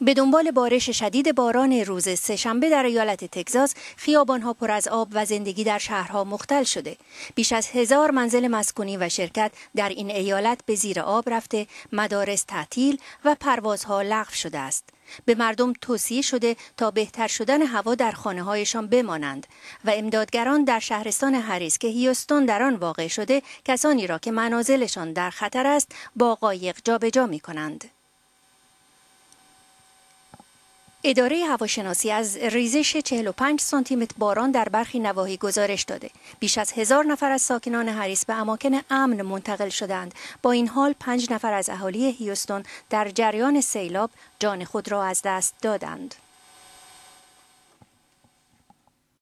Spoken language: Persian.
به دنبال بارش شدید باران روز سهشنبه در ایالت تگزاس خیابانها پر از آب و زندگی در شهرها مختل شده بیش از هزار منزل مسکونی و شرکت در این ایالت به زیر آب رفته مدارس تعطیل و پروازها لغو شده است به مردم توصیه شده تا بهتر شدن هوا در خانه هایشان بمانند و امدادگران در شهرستان هریس که هیوستون در آن واقع شده کسانی را که منازلشان در خطر است با قایق جابجا می کنند. اداره هواشناسی از ریزش 45 سانتی متر باران در برخی نواحی گزارش داده. بیش از هزار نفر از ساکنان هریس به اماکن امن منتقل شدند. با این حال پنج نفر از اهالی هیوستون در جریان سیلاب جان خود را از دست دادند.